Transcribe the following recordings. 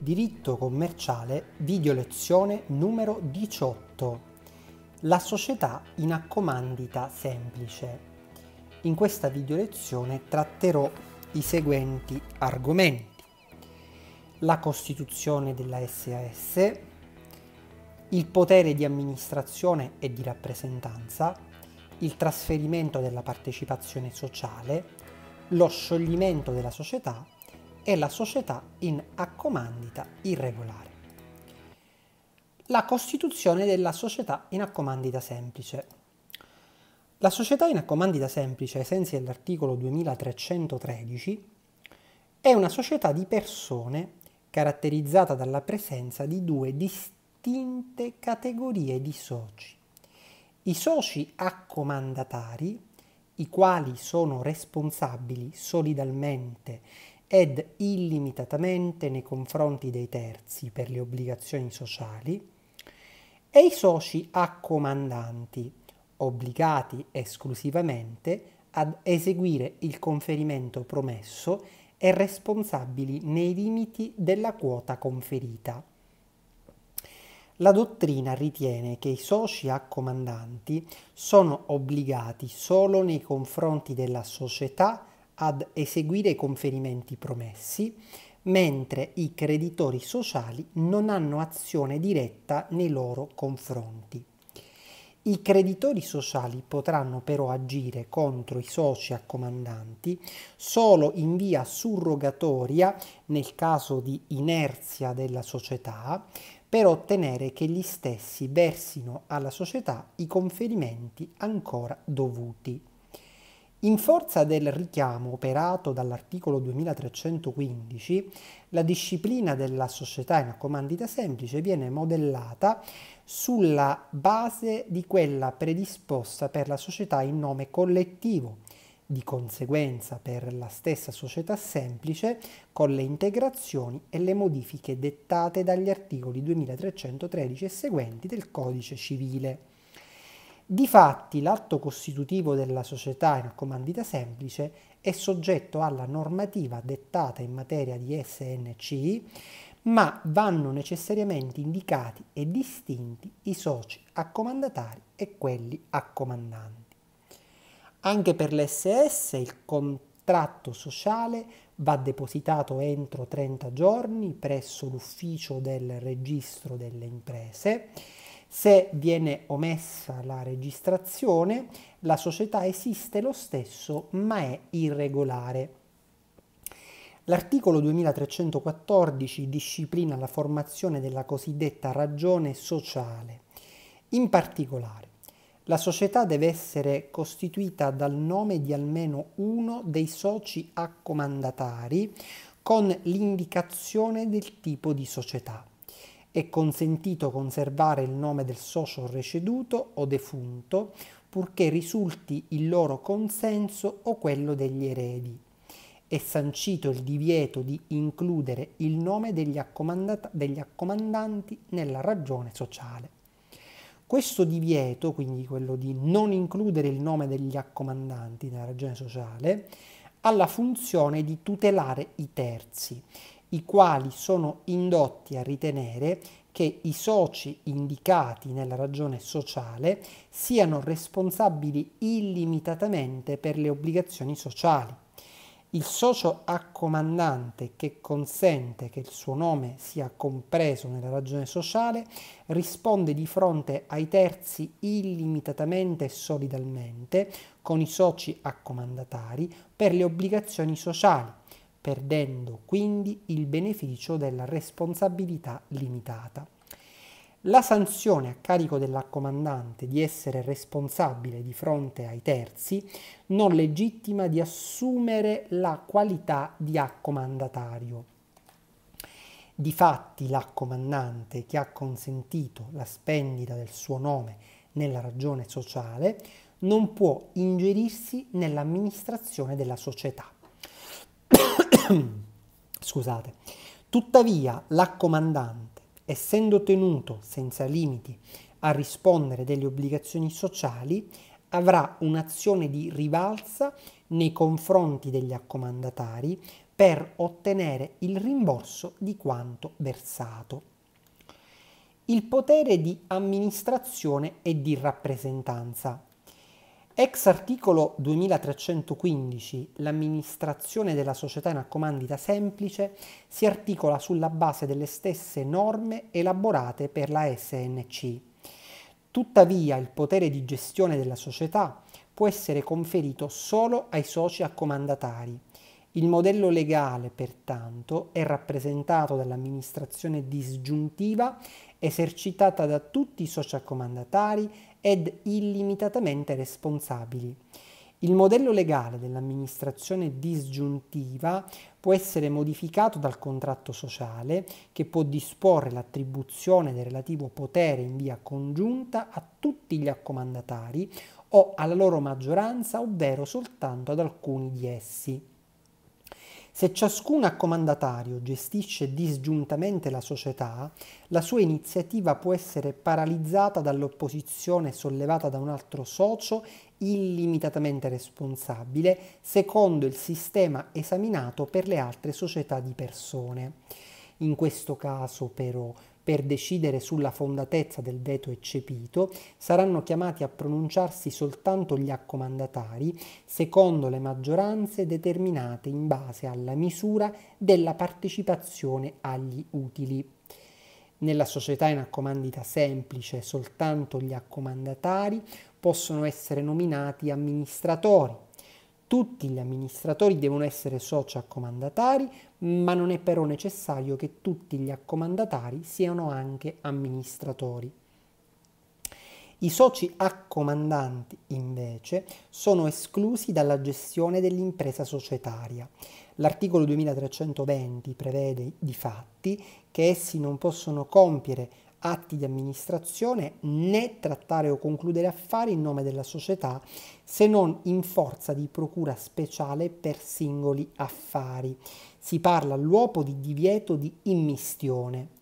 Diritto commerciale, video lezione numero 18. La società in accomandita semplice. In questa video lezione tratterò i seguenti argomenti. La costituzione della SAS, il potere di amministrazione e di rappresentanza, il trasferimento della partecipazione sociale, lo scioglimento della società e la società in accomandita irregolare. La costituzione della società in accomandita semplice. La società in accomandita semplice, ai sensi dell'articolo 2313, è una società di persone caratterizzata dalla presenza di due distinte categorie di soci. I soci accomandatari, i quali sono responsabili solidalmente ed illimitatamente nei confronti dei terzi per le obbligazioni sociali e i soci accomandanti, obbligati esclusivamente ad eseguire il conferimento promesso e responsabili nei limiti della quota conferita. La dottrina ritiene che i soci accomandanti sono obbligati solo nei confronti della società ad eseguire i conferimenti promessi, mentre i creditori sociali non hanno azione diretta nei loro confronti. I creditori sociali potranno però agire contro i soci accomandanti solo in via surrogatoria nel caso di inerzia della società per ottenere che gli stessi versino alla società i conferimenti ancora dovuti. In forza del richiamo operato dall'articolo 2315, la disciplina della società in accomandita semplice viene modellata sulla base di quella predisposta per la società in nome collettivo, di conseguenza per la stessa società semplice con le integrazioni e le modifiche dettate dagli articoli 2313 e seguenti del codice civile. Difatti l'atto costitutivo della società in comandita semplice è soggetto alla normativa dettata in materia di SNC, ma vanno necessariamente indicati e distinti i soci accomandatari e quelli accomandanti. Anche per l'SS il contratto sociale va depositato entro 30 giorni presso l'ufficio del registro delle imprese se viene omessa la registrazione, la società esiste lo stesso ma è irregolare. L'articolo 2314 disciplina la formazione della cosiddetta ragione sociale. In particolare, la società deve essere costituita dal nome di almeno uno dei soci accomandatari con l'indicazione del tipo di società. È consentito conservare il nome del socio receduto o defunto purché risulti il loro consenso o quello degli eredi. È sancito il divieto di includere il nome degli, degli accomandanti nella ragione sociale. Questo divieto, quindi quello di non includere il nome degli accomandanti nella ragione sociale, ha la funzione di tutelare i terzi, i quali sono indotti a ritenere che i soci indicati nella ragione sociale siano responsabili illimitatamente per le obbligazioni sociali. Il socio accomandante che consente che il suo nome sia compreso nella ragione sociale risponde di fronte ai terzi illimitatamente e solidalmente con i soci accomandatari per le obbligazioni sociali perdendo quindi il beneficio della responsabilità limitata. La sanzione a carico dell'accomandante di essere responsabile di fronte ai terzi non legittima di assumere la qualità di accomandatario. Difatti l'accomandante che ha consentito la spendita del suo nome nella ragione sociale non può ingerirsi nell'amministrazione della società. Scusate. Tuttavia, l'accomandante, essendo tenuto senza limiti a rispondere delle obbligazioni sociali, avrà un'azione di rivalsa nei confronti degli accomandatari per ottenere il rimborso di quanto versato. Il potere di amministrazione e di rappresentanza. Ex articolo 2315 l'amministrazione della società in accomandita semplice si articola sulla base delle stesse norme elaborate per la SNC. Tuttavia il potere di gestione della società può essere conferito solo ai soci accomandatari. Il modello legale, pertanto, è rappresentato dall'amministrazione disgiuntiva esercitata da tutti i soci accomandatari ed illimitatamente responsabili. Il modello legale dell'amministrazione disgiuntiva può essere modificato dal contratto sociale che può disporre l'attribuzione del relativo potere in via congiunta a tutti gli accomandatari o alla loro maggioranza, ovvero soltanto ad alcuni di essi. Se ciascun accomandatario gestisce disgiuntamente la società, la sua iniziativa può essere paralizzata dall'opposizione sollevata da un altro socio illimitatamente responsabile, secondo il sistema esaminato per le altre società di persone. In questo caso però per decidere sulla fondatezza del veto eccepito saranno chiamati a pronunciarsi soltanto gli accomandatari secondo le maggioranze determinate in base alla misura della partecipazione agli utili. Nella società in accomandita semplice soltanto gli accomandatari possono essere nominati amministratori tutti gli amministratori devono essere soci accomandatari, ma non è però necessario che tutti gli accomandatari siano anche amministratori. I soci accomandanti, invece, sono esclusi dalla gestione dell'impresa societaria. L'articolo 2320 prevede, di fatti, che essi non possono compiere atti di amministrazione né trattare o concludere affari in nome della società se non in forza di procura speciale per singoli affari. Si parla all'uopo di divieto di immistione.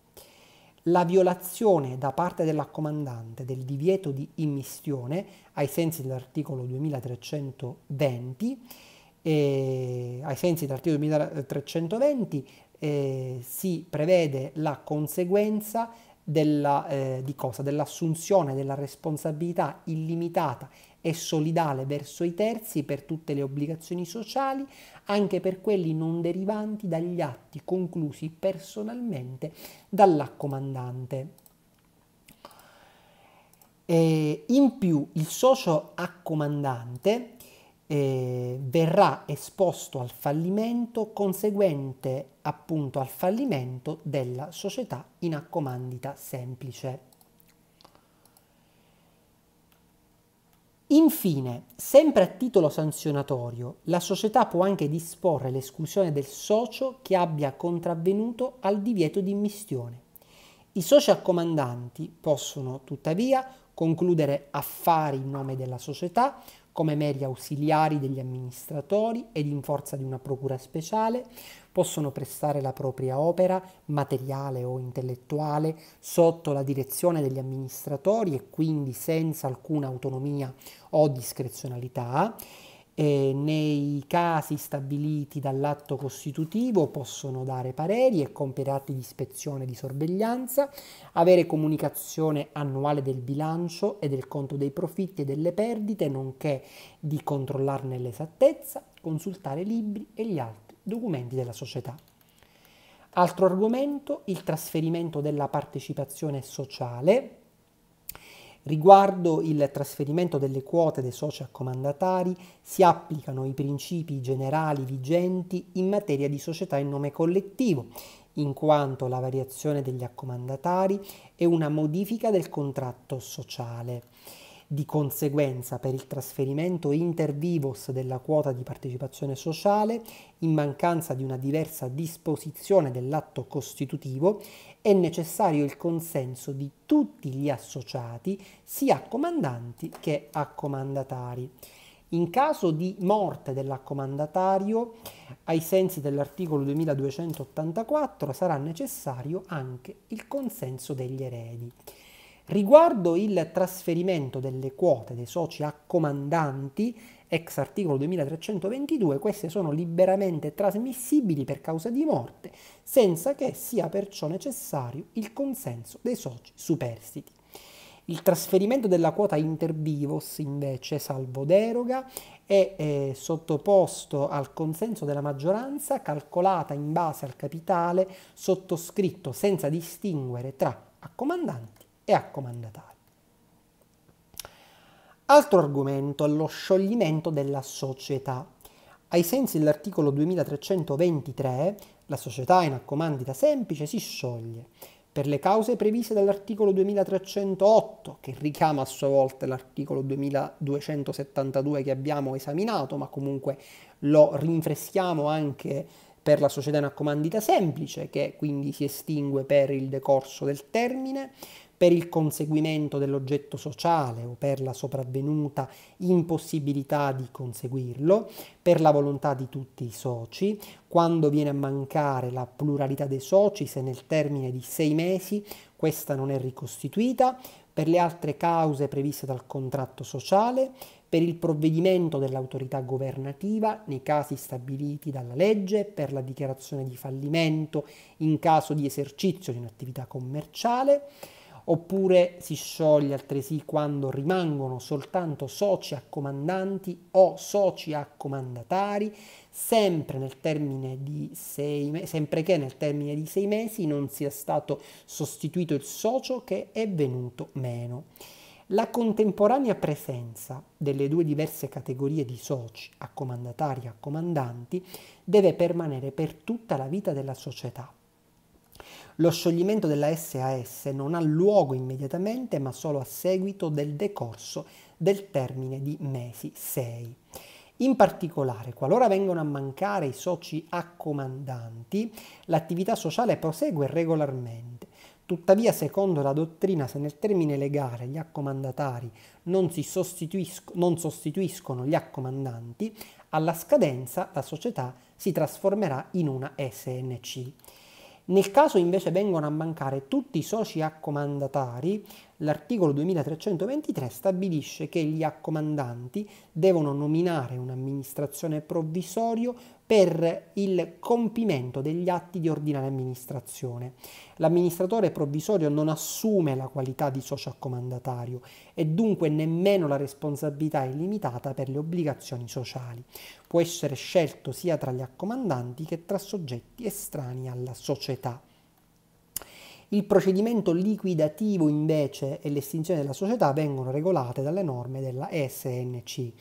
La violazione da parte della comandante del divieto di immistione ai sensi dell'articolo 2320 eh, ai sensi dell'articolo 2320 eh, si prevede la conseguenza della, eh, di cosa? dell'assunzione della responsabilità illimitata e solidale verso i terzi per tutte le obbligazioni sociali, anche per quelli non derivanti dagli atti conclusi personalmente dall'accomandante. E in più il socio accomandante eh, verrà esposto al fallimento conseguente appunto al fallimento della società in accomandita semplice. Infine, sempre a titolo sanzionatorio, la società può anche disporre l'esclusione del socio che abbia contravvenuto al divieto di immissione. I soci accomandanti possono tuttavia concludere affari in nome della società, come meri ausiliari degli amministratori ed in forza di una procura speciale possono prestare la propria opera materiale o intellettuale sotto la direzione degli amministratori e quindi senza alcuna autonomia o discrezionalità eh, nei casi stabiliti dall'atto costitutivo possono dare pareri e compiere atti di ispezione e di sorveglianza, avere comunicazione annuale del bilancio e del conto dei profitti e delle perdite, nonché di controllarne l'esattezza, consultare libri e gli altri documenti della società. Altro argomento, il trasferimento della partecipazione sociale Riguardo il trasferimento delle quote dei soci accomandatari, si applicano i principi generali vigenti in materia di società in nome collettivo, in quanto la variazione degli accomandatari è una modifica del contratto sociale. Di conseguenza, per il trasferimento inter vivos della quota di partecipazione sociale, in mancanza di una diversa disposizione dell'atto costitutivo, è necessario il consenso di tutti gli associati, sia comandanti che accomandatari. In caso di morte dell'accomandatario, ai sensi dell'articolo 2284 sarà necessario anche il consenso degli eredi. Riguardo il trasferimento delle quote dei soci a comandanti, ex articolo 2322, queste sono liberamente trasmissibili per causa di morte, senza che sia perciò necessario il consenso dei soci superstiti. Il trasferimento della quota inter interbivos, invece, salvo deroga, è eh, sottoposto al consenso della maggioranza calcolata in base al capitale sottoscritto senza distinguere tra a comandanti e a comandatari. Altro argomento, è lo scioglimento della società. Ai sensi dell'articolo 2323, la società in accomandita semplice si scioglie per le cause previste dall'articolo 2308, che richiama a sua volta l'articolo 2272 che abbiamo esaminato, ma comunque lo rinfreschiamo anche per la società in accomandita semplice, che quindi si estingue per il decorso del termine, per il conseguimento dell'oggetto sociale o per la sopravvenuta impossibilità di conseguirlo, per la volontà di tutti i soci, quando viene a mancare la pluralità dei soci, se nel termine di sei mesi questa non è ricostituita, per le altre cause previste dal contratto sociale, per il provvedimento dell'autorità governativa nei casi stabiliti dalla legge, per la dichiarazione di fallimento in caso di esercizio di un'attività commerciale, oppure si scioglie altresì quando rimangono soltanto soci accomandanti o soci accomandatari, sempre, nel termine di sei, sempre che nel termine di sei mesi non sia stato sostituito il socio che è venuto meno. La contemporanea presenza delle due diverse categorie di soci, accomandatari e accomandanti, deve permanere per tutta la vita della società lo scioglimento della SAS non ha luogo immediatamente ma solo a seguito del decorso del termine di mesi 6. In particolare, qualora vengono a mancare i soci accomandanti, l'attività sociale prosegue regolarmente. Tuttavia, secondo la dottrina, se nel termine legale gli accomandatari non, sostituisco, non sostituiscono gli accomandanti, alla scadenza la società si trasformerà in una SNC. Nel caso invece vengano a mancare tutti i soci accomandatari, l'articolo 2323 stabilisce che gli accomandanti devono nominare un'amministrazione provvisorio per il compimento degli atti di ordinaria amministrazione. L'amministratore provvisorio non assume la qualità di socio accomandatario e dunque nemmeno la responsabilità illimitata per le obbligazioni sociali. Può essere scelto sia tra gli accomandanti che tra soggetti estranei alla società. Il procedimento liquidativo invece e l'estinzione della società vengono regolate dalle norme della SNC.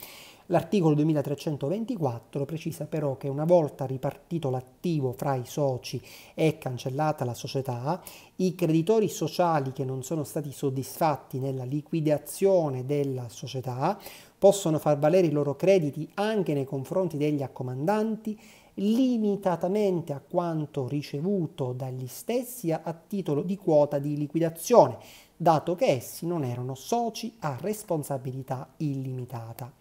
L'articolo 2324 precisa però che una volta ripartito l'attivo fra i soci e cancellata la società, i creditori sociali che non sono stati soddisfatti nella liquidazione della società possono far valere i loro crediti anche nei confronti degli accomandanti limitatamente a quanto ricevuto dagli stessi a titolo di quota di liquidazione, dato che essi non erano soci a responsabilità illimitata.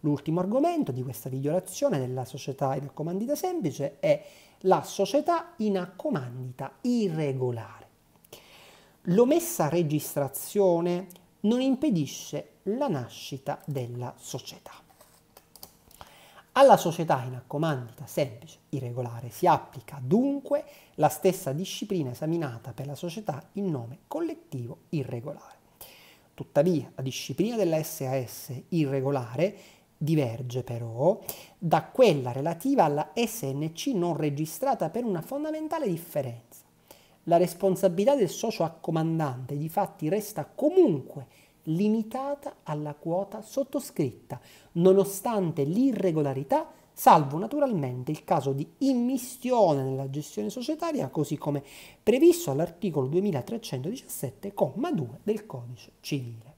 L'ultimo argomento di questa violazione della società in accomandita semplice è la società in accomandita irregolare. L'omessa registrazione non impedisce la nascita della società. Alla società in accomandita semplice irregolare si applica dunque la stessa disciplina esaminata per la società in nome collettivo irregolare. Tuttavia, la disciplina della SAS irregolare Diverge però da quella relativa alla SNC non registrata per una fondamentale differenza. La responsabilità del socio accomandante di fatti resta comunque limitata alla quota sottoscritta, nonostante l'irregolarità, salvo naturalmente il caso di immistione nella gestione societaria, così come previsto all'articolo 2317,2 del codice civile.